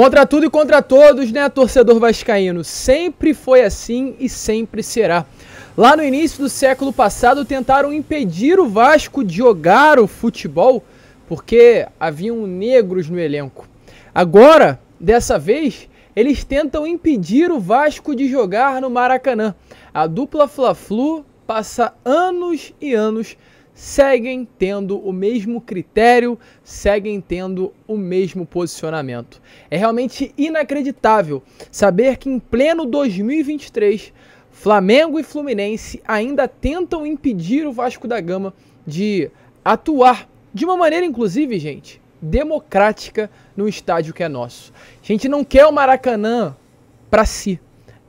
Contra tudo e contra todos, né, torcedor vascaíno? Sempre foi assim e sempre será. Lá no início do século passado, tentaram impedir o Vasco de jogar o futebol porque haviam negros no elenco. Agora, dessa vez, eles tentam impedir o Vasco de jogar no Maracanã. A dupla Fla-Flu passa anos e anos seguem tendo o mesmo critério, seguem tendo o mesmo posicionamento. É realmente inacreditável saber que em pleno 2023, Flamengo e Fluminense ainda tentam impedir o Vasco da Gama de atuar de uma maneira, inclusive, gente, democrática no estádio que é nosso. A gente não quer o Maracanã para si.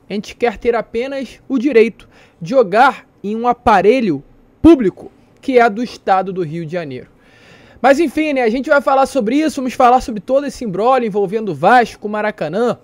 A gente quer ter apenas o direito de jogar em um aparelho público que é a do estado do Rio de Janeiro. Mas enfim, né, a gente vai falar sobre isso, vamos falar sobre todo esse embrolho envolvendo Vasco, Maracanã,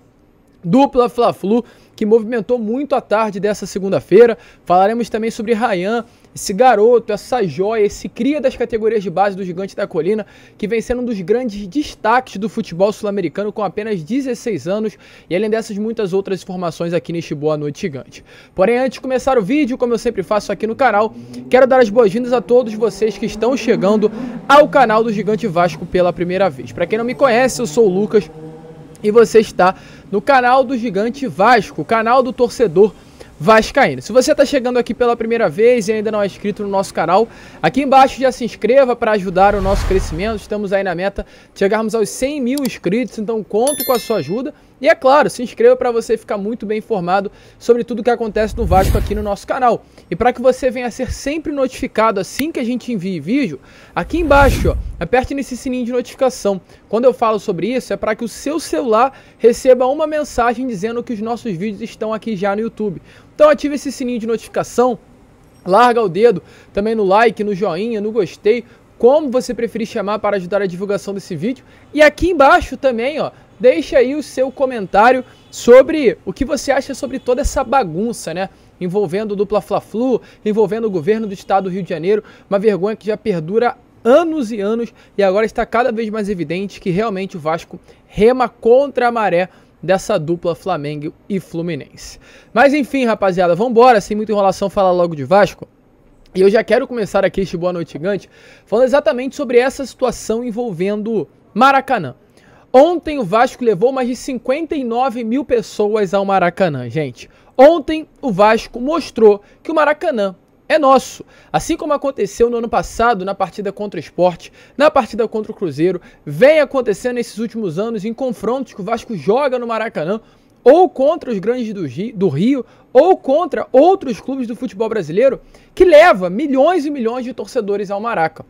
dupla Fla-Flu que movimentou muito a tarde dessa segunda-feira. Falaremos também sobre Rayan, esse garoto, essa joia, esse cria das categorias de base do Gigante da Colina, que vem sendo um dos grandes destaques do futebol sul-americano com apenas 16 anos, e além dessas muitas outras informações aqui neste Boa Noite Gigante. Porém, antes de começar o vídeo, como eu sempre faço aqui no canal, quero dar as boas-vindas a todos vocês que estão chegando ao canal do Gigante Vasco pela primeira vez. Para quem não me conhece, eu sou o Lucas e você está no canal do Gigante Vasco, canal do torcedor vascaíno. Se você está chegando aqui pela primeira vez e ainda não é inscrito no nosso canal, aqui embaixo já se inscreva para ajudar o nosso crescimento. Estamos aí na meta de chegarmos aos 100 mil inscritos, então conto com a sua ajuda. E é claro, se inscreva para você ficar muito bem informado sobre tudo que acontece no Vasco aqui no nosso canal. E para que você venha a ser sempre notificado assim que a gente envie vídeo, aqui embaixo, ó, aperte nesse sininho de notificação. Quando eu falo sobre isso, é para que o seu celular receba uma mensagem dizendo que os nossos vídeos estão aqui já no YouTube. Então ative esse sininho de notificação, larga o dedo também no like, no joinha, no gostei, como você preferir chamar para ajudar a divulgação desse vídeo. E aqui embaixo também, ó, deixe aí o seu comentário sobre o que você acha sobre toda essa bagunça, né? Envolvendo dupla Fla-Flu, envolvendo o governo do estado do Rio de Janeiro, uma vergonha que já perdura anos e anos e agora está cada vez mais evidente que realmente o Vasco rema contra a maré dessa dupla Flamengo e Fluminense. Mas enfim, rapaziada, vamos embora, sem muita enrolação, falar logo de Vasco. E eu já quero começar aqui este Boa Noite Gigante falando exatamente sobre essa situação envolvendo Maracanã. Ontem o Vasco levou mais de 59 mil pessoas ao Maracanã, gente. Ontem o Vasco mostrou que o Maracanã é nosso. Assim como aconteceu no ano passado na partida contra o esporte, na partida contra o Cruzeiro, vem acontecendo nesses últimos anos em confrontos que o Vasco joga no Maracanã ou contra os grandes do Rio, ou contra outros clubes do futebol brasileiro que leva milhões e milhões de torcedores ao Maraca.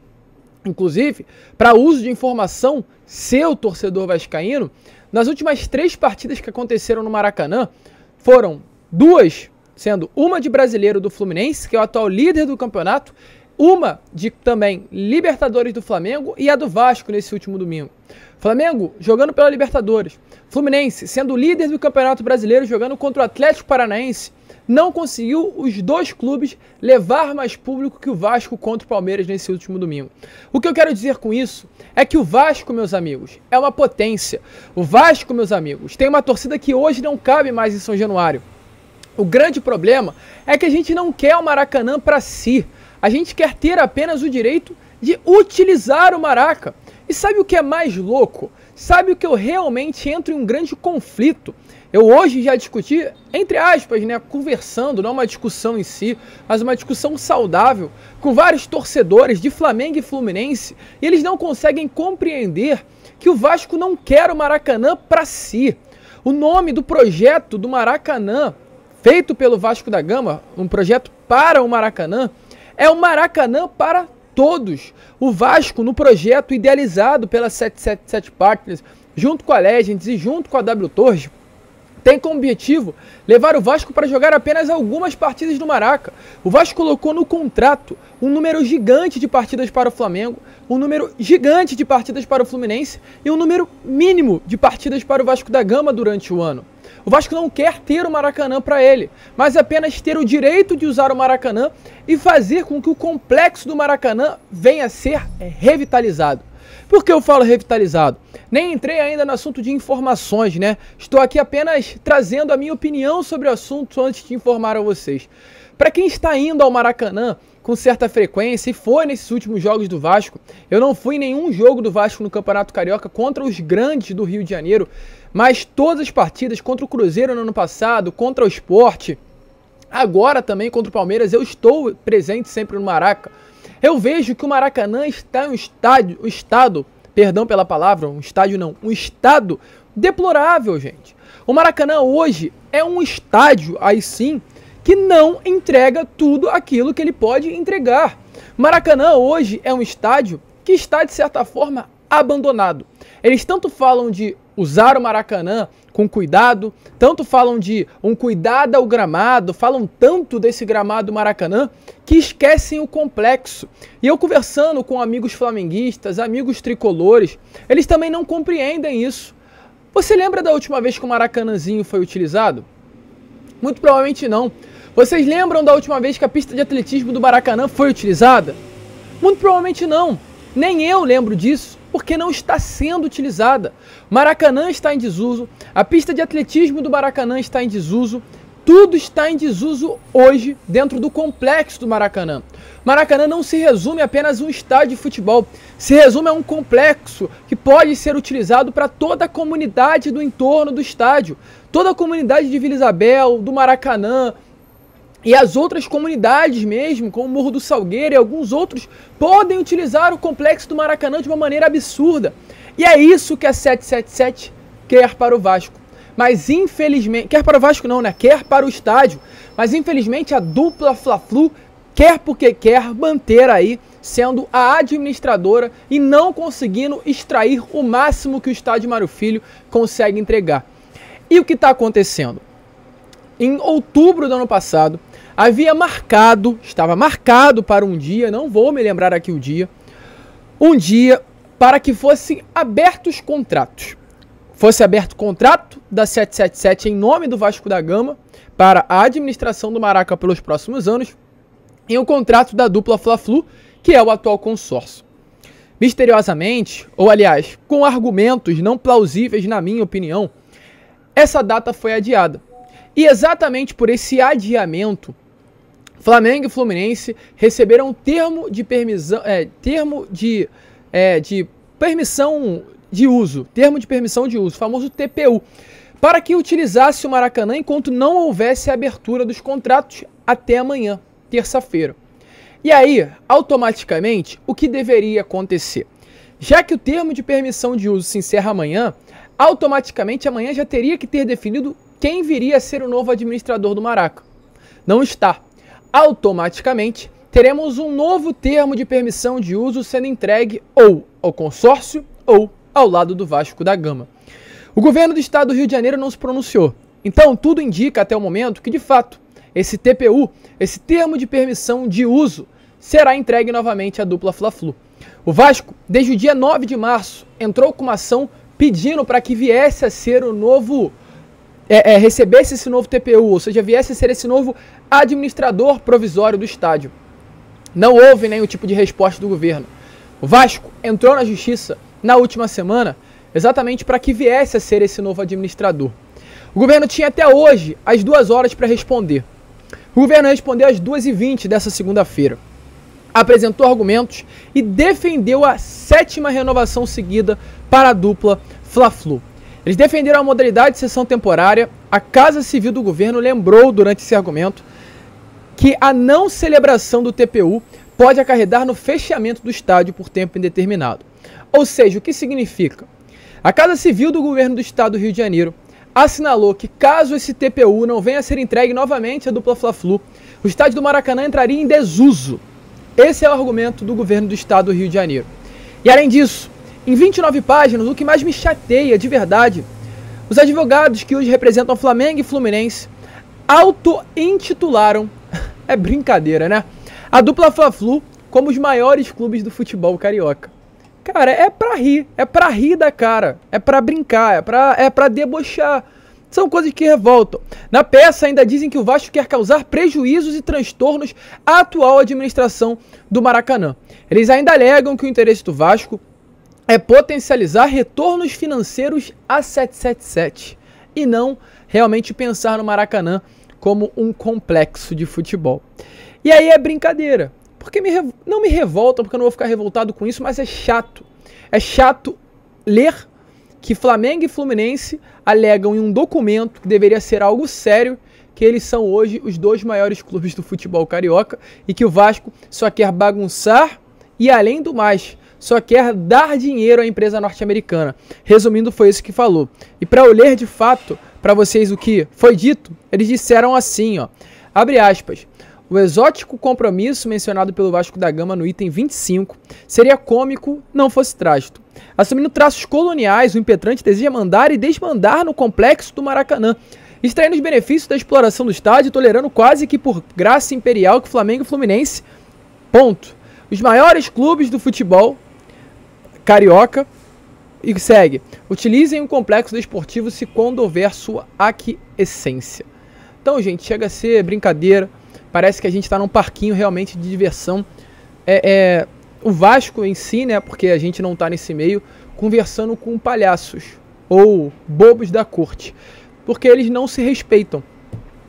Inclusive, para uso de informação, seu torcedor vascaíno, nas últimas três partidas que aconteceram no Maracanã, foram duas, sendo uma de brasileiro do Fluminense, que é o atual líder do campeonato, uma de também Libertadores do Flamengo e a do Vasco nesse último domingo. Flamengo jogando pela Libertadores, Fluminense sendo líder do Campeonato Brasileiro jogando contra o Atlético Paranaense não conseguiu os dois clubes levar mais público que o Vasco contra o Palmeiras nesse último domingo. O que eu quero dizer com isso é que o Vasco, meus amigos, é uma potência. O Vasco, meus amigos, tem uma torcida que hoje não cabe mais em São Januário. O grande problema é que a gente não quer o Maracanã para si. A gente quer ter apenas o direito de utilizar o Maraca. E sabe o que é mais louco? sabe o que eu realmente entro em um grande conflito. Eu hoje já discuti, entre aspas, né, conversando, não uma discussão em si, mas uma discussão saudável, com vários torcedores de Flamengo e Fluminense, e eles não conseguem compreender que o Vasco não quer o Maracanã para si. O nome do projeto do Maracanã, feito pelo Vasco da Gama, um projeto para o Maracanã, é o Maracanã para todos o Vasco no projeto idealizado pela 777 Partners, junto com a Legends e junto com a W Torres, tem como objetivo levar o Vasco para jogar apenas algumas partidas no Maraca. O Vasco colocou no contrato um número gigante de partidas para o Flamengo, um número gigante de partidas para o Fluminense e um número mínimo de partidas para o Vasco da Gama durante o ano. O Vasco não quer ter o Maracanã para ele, mas apenas ter o direito de usar o Maracanã e fazer com que o complexo do Maracanã venha a ser é, revitalizado. Por que eu falo revitalizado? Nem entrei ainda no assunto de informações, né? Estou aqui apenas trazendo a minha opinião sobre o assunto antes de informar a vocês. Para quem está indo ao Maracanã, com certa frequência e foi nesses últimos jogos do Vasco. Eu não fui em nenhum jogo do Vasco no Campeonato Carioca contra os grandes do Rio de Janeiro, mas todas as partidas contra o Cruzeiro no ano passado, contra o Esporte, agora também contra o Palmeiras, eu estou presente sempre no Maraca. Eu vejo que o Maracanã está em um estádio, um estado, perdão pela palavra, um estádio não, um estado deplorável, gente. O Maracanã hoje é um estádio, aí sim, que não entrega tudo aquilo que ele pode entregar. Maracanã hoje é um estádio que está, de certa forma, abandonado. Eles tanto falam de usar o Maracanã com cuidado, tanto falam de um cuidado ao gramado, falam tanto desse gramado Maracanã que esquecem o complexo. E eu conversando com amigos flamenguistas, amigos tricolores, eles também não compreendem isso. Você lembra da última vez que o Maracanãzinho foi utilizado? Muito provavelmente não. Vocês lembram da última vez que a pista de atletismo do Maracanã foi utilizada? Muito provavelmente não. Nem eu lembro disso, porque não está sendo utilizada. Maracanã está em desuso, a pista de atletismo do Maracanã está em desuso, tudo está em desuso hoje dentro do complexo do Maracanã. Maracanã não se resume apenas a um estádio de futebol, se resume a um complexo que pode ser utilizado para toda a comunidade do entorno do estádio. Toda a comunidade de Vila Isabel, do Maracanã, e as outras comunidades mesmo, como o Morro do Salgueiro e alguns outros, podem utilizar o complexo do Maracanã de uma maneira absurda. E é isso que a 777 quer para o Vasco. Mas infelizmente, quer para o Vasco não, né? Quer para o estádio. Mas infelizmente a dupla Fla-Flu quer porque quer manter aí sendo a administradora e não conseguindo extrair o máximo que o estádio Mário Filho consegue entregar. E o que está acontecendo? Em outubro do ano passado, havia marcado, estava marcado para um dia, não vou me lembrar aqui o dia, um dia para que fossem abertos contratos. Fosse aberto contrato da 777 em nome do Vasco da Gama para a administração do Maraca pelos próximos anos e o contrato da dupla Fla-Flu, que é o atual consórcio. Misteriosamente, ou aliás, com argumentos não plausíveis na minha opinião, essa data foi adiada. E exatamente por esse adiamento Flamengo e Fluminense receberam termo de permissão, é, termo de, é, de permissão de uso, termo de permissão de uso, famoso TPU, para que utilizasse o Maracanã enquanto não houvesse a abertura dos contratos até amanhã, terça-feira. E aí, automaticamente, o que deveria acontecer? Já que o termo de permissão de uso se encerra amanhã, automaticamente amanhã já teria que ter definido quem viria a ser o novo administrador do Maraca. Não está automaticamente teremos um novo termo de permissão de uso sendo entregue ou ao consórcio ou ao lado do Vasco da Gama. O governo do estado do Rio de Janeiro não se pronunciou, então tudo indica até o momento que de fato esse TPU, esse termo de permissão de uso, será entregue novamente à dupla Fla-Flu. O Vasco, desde o dia 9 de março, entrou com uma ação pedindo para que viesse a ser o novo é, é, recebesse esse novo TPU, ou seja, viesse a ser esse novo administrador provisório do estádio. Não houve nenhum tipo de resposta do governo. O Vasco entrou na justiça na última semana exatamente para que viesse a ser esse novo administrador. O governo tinha até hoje as duas horas para responder. O governo respondeu às 2h20 dessa segunda-feira. Apresentou argumentos e defendeu a sétima renovação seguida para a dupla Fla-Flu. Eles defenderam a modalidade de sessão temporária. A Casa Civil do governo lembrou durante esse argumento que a não celebração do TPU pode acarretar no fechamento do estádio por tempo indeterminado. Ou seja, o que significa? A Casa Civil do Governo do Estado do Rio de Janeiro assinalou que caso esse TPU não venha a ser entregue novamente à dupla Fla-Flu, o estádio do Maracanã entraria em desuso. Esse é o argumento do governo do estado do Rio de Janeiro. E além disso, em 29 páginas, o que mais me chateia de verdade, os advogados que hoje representam Flamengo e Fluminense auto-intitularam é brincadeira, né? A dupla Fla-Flu como os maiores clubes do futebol carioca. Cara, é pra rir, é pra rir da cara, é pra brincar, é pra, é pra debochar. São coisas que revoltam. Na peça ainda dizem que o Vasco quer causar prejuízos e transtornos à atual administração do Maracanã. Eles ainda alegam que o interesse do Vasco é potencializar retornos financeiros a 777 e não realmente pensar no Maracanã como um complexo de futebol. E aí é brincadeira. Porque me, não me revolta, porque eu não vou ficar revoltado com isso, mas é chato. É chato ler que Flamengo e Fluminense alegam em um documento que deveria ser algo sério que eles são hoje os dois maiores clubes do futebol carioca e que o Vasco só quer bagunçar e, além do mais, só quer dar dinheiro à empresa norte-americana. Resumindo, foi isso que falou. E para olhar de fato para vocês o que foi dito, eles disseram assim, ó. Abre aspas. O exótico compromisso mencionado pelo Vasco da Gama no item 25 seria cômico, não fosse trágico. Assumindo traços coloniais, o impetrante deseja mandar e desmandar no complexo do Maracanã, extraindo os benefícios da exploração do estádio, tolerando quase que por graça imperial que Flamengo e Fluminense, ponto. Os maiores clubes do futebol carioca e segue. Utilizem o complexo desportivo se quando houver sua aquiescência. Então, gente, chega a ser brincadeira. Parece que a gente está num parquinho realmente de diversão. É, é, o Vasco em si, né? Porque a gente não está nesse meio, conversando com palhaços ou bobos da corte. Porque eles não se respeitam.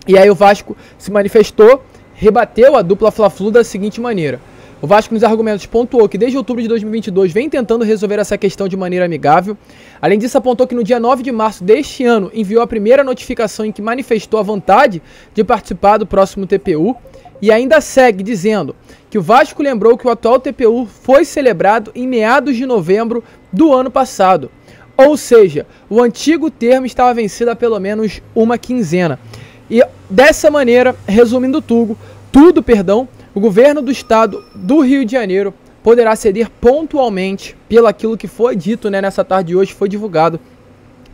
E aí o Vasco se manifestou, rebateu a dupla Fla-Flu da seguinte maneira. O Vasco nos argumentos pontuou que desde outubro de 2022 vem tentando resolver essa questão de maneira amigável. Além disso, apontou que no dia 9 de março deste ano enviou a primeira notificação em que manifestou a vontade de participar do próximo TPU e ainda segue dizendo que o Vasco lembrou que o atual TPU foi celebrado em meados de novembro do ano passado. Ou seja, o antigo termo estava vencido há pelo menos uma quinzena. E dessa maneira, resumindo tudo, tudo, perdão, o governo do estado do Rio de Janeiro poderá ceder pontualmente, pelo aquilo que foi dito né, nessa tarde de hoje, foi divulgado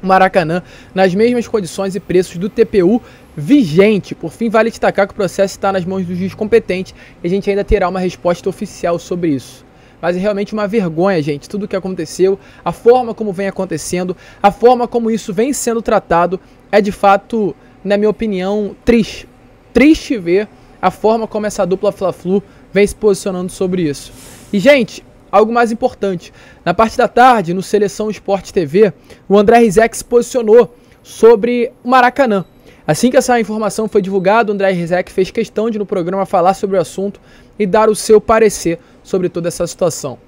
Maracanã, nas mesmas condições e preços do TPU vigente. Por fim, vale destacar que o processo está nas mãos do juiz competente e a gente ainda terá uma resposta oficial sobre isso. Mas é realmente uma vergonha, gente, tudo o que aconteceu, a forma como vem acontecendo, a forma como isso vem sendo tratado, é de fato, na minha opinião, triste. Triste ver a forma como essa dupla Fla-Flu vem se posicionando sobre isso. E, gente, algo mais importante. Na parte da tarde, no Seleção Esporte TV, o André Rizek se posicionou sobre o Maracanã. Assim que essa informação foi divulgada, o André Rizek fez questão de no programa falar sobre o assunto e dar o seu parecer sobre toda essa situação.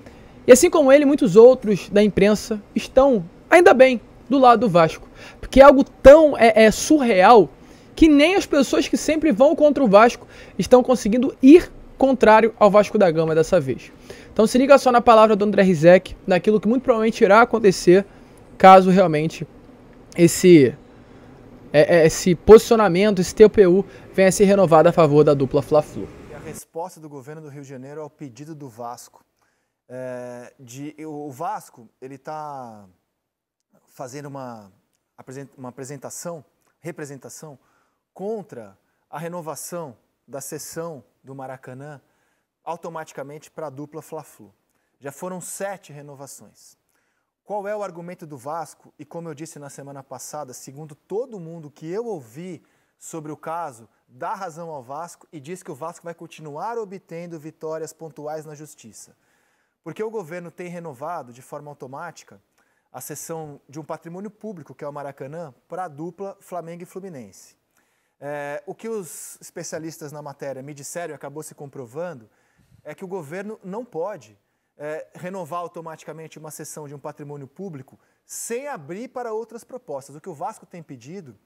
E assim como ele, muitos outros da imprensa estão, ainda bem, do lado do Vasco. Porque é algo tão é, é surreal que nem as pessoas que sempre vão contra o Vasco estão conseguindo ir contrário ao Vasco da Gama dessa vez. Então se liga só na palavra do André Rizek, naquilo que muito provavelmente irá acontecer caso realmente esse é, é, esse posicionamento, esse TPU venha a ser renovado a favor da dupla Fla-Flu. A resposta do governo do Rio de Janeiro ao pedido do Vasco é, de o Vasco ele está fazendo uma, uma apresentação, representação contra a renovação da sessão do Maracanã automaticamente para a dupla Fla-Flu. Já foram sete renovações. Qual é o argumento do Vasco? E como eu disse na semana passada, segundo todo mundo que eu ouvi sobre o caso, dá razão ao Vasco e diz que o Vasco vai continuar obtendo vitórias pontuais na justiça. Porque o governo tem renovado de forma automática a cessão de um patrimônio público, que é o Maracanã, para a dupla Flamengo e Fluminense. É, o que os especialistas na matéria me disseram e acabou se comprovando é que o governo não pode é, renovar automaticamente uma sessão de um patrimônio público sem abrir para outras propostas. O que o Vasco tem pedido,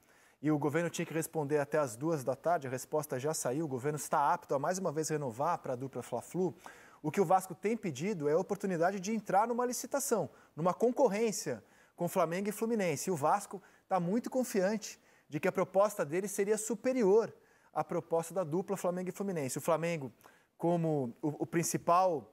e o governo tinha que responder até as duas da tarde, a resposta já saiu, o governo está apto a mais uma vez renovar para a dupla Fla-Flu. O que o Vasco tem pedido é a oportunidade de entrar numa licitação, numa concorrência com Flamengo e Fluminense. E o Vasco está muito confiante de que a proposta dele seria superior à proposta da dupla Flamengo e Fluminense. O Flamengo, como o, o principal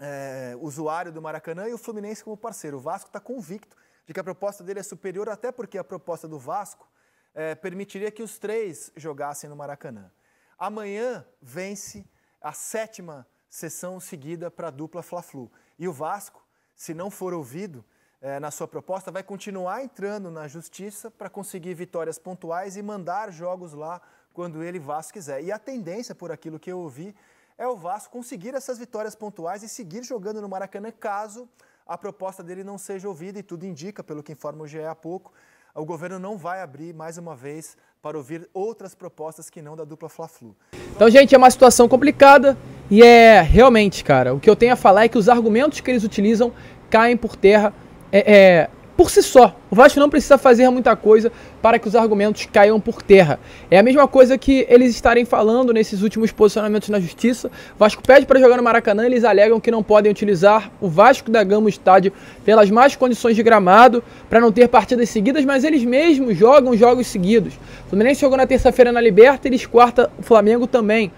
é, usuário do Maracanã, e o Fluminense como parceiro. O Vasco está convicto de que a proposta dele é superior, até porque a proposta do Vasco é, permitiria que os três jogassem no Maracanã. Amanhã vence a sétima sessão seguida para a dupla Fla-Flu. E o Vasco, se não for ouvido, é, na sua proposta, vai continuar entrando na justiça para conseguir vitórias pontuais e mandar jogos lá quando ele Vasco quiser. E a tendência, por aquilo que eu ouvi, é o Vasco conseguir essas vitórias pontuais e seguir jogando no Maracanã caso a proposta dele não seja ouvida, e tudo indica, pelo que informa o GE há pouco, o governo não vai abrir mais uma vez para ouvir outras propostas que não da dupla Fla-Flu. Então, gente, é uma situação complicada e é realmente, cara, o que eu tenho a falar é que os argumentos que eles utilizam caem por terra é, é por si só. O Vasco não precisa fazer muita coisa para que os argumentos caiam por terra. É a mesma coisa que eles estarem falando nesses últimos posicionamentos na justiça. O Vasco pede para jogar no Maracanã, eles alegam que não podem utilizar o Vasco da Gama estádio pelas más condições de gramado para não ter partidas seguidas, mas eles mesmos jogam jogos seguidos. O Fluminense jogou na terça-feira na Libertadores, quarta o Flamengo também.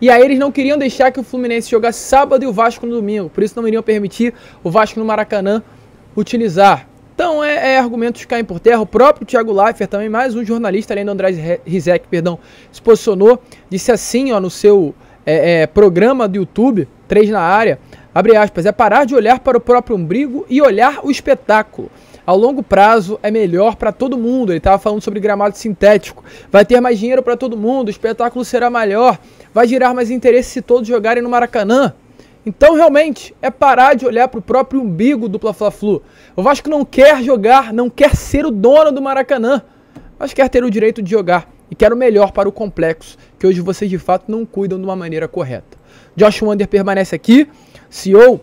E aí eles não queriam deixar que o Fluminense jogasse sábado e o Vasco no domingo, por isso não iriam permitir o Vasco no Maracanã utilizar. Então é, é argumentos caem por terra. O próprio Tiago Leifert, também mais um jornalista, além do André Rizek, perdão, se posicionou, disse assim ó, no seu é, é, programa do YouTube, 3 na área, abre aspas, é parar de olhar para o próprio umbrigo e olhar o espetáculo. Ao longo prazo é melhor para todo mundo. Ele estava falando sobre gramado sintético. Vai ter mais dinheiro para todo mundo, o espetáculo será melhor, vai gerar mais interesse se todos jogarem no Maracanã. Então, realmente, é parar de olhar para o próprio umbigo do Fla-Flu. O Vasco não quer jogar, não quer ser o dono do Maracanã, mas quer ter o direito de jogar e quer o melhor para o complexo, que hoje vocês de fato não cuidam de uma maneira correta. Josh Wander permanece aqui, CEO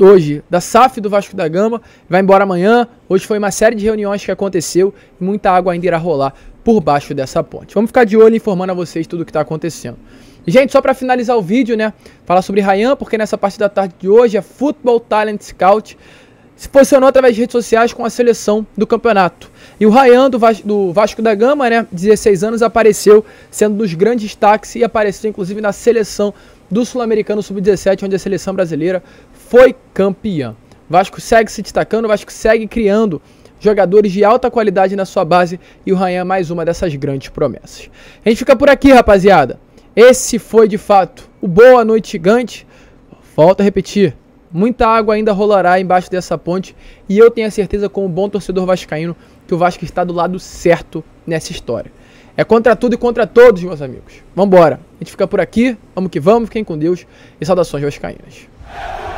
hoje da SAF do Vasco da Gama, vai embora amanhã. Hoje foi uma série de reuniões que aconteceu e muita água ainda irá rolar por baixo dessa ponte. Vamos ficar de olho informando a vocês tudo o que está acontecendo. Gente, só para finalizar o vídeo, né? Falar sobre Ryan, porque nessa parte da tarde de hoje a é Football Talent Scout se posicionou através de redes sociais com a seleção do campeonato. E o Ryan do, do Vasco da Gama, né? 16 anos, apareceu sendo um dos grandes destaques e apareceu inclusive na seleção do Sul-Americano Sub-17, onde a seleção brasileira foi campeã. Vasco segue se destacando, Vasco segue criando jogadores de alta qualidade na sua base e o Ryan é mais uma dessas grandes promessas. A gente fica por aqui, rapaziada. Esse foi de fato o Boa Noite Gigante. Volto a repetir, muita água ainda rolará embaixo dessa ponte e eu tenho a certeza, como bom torcedor vascaíno, que o Vasco está do lado certo nessa história. É contra tudo e contra todos, meus amigos. Vambora. A gente fica por aqui. Vamos que vamos. Fiquem com Deus. E saudações vascaínas.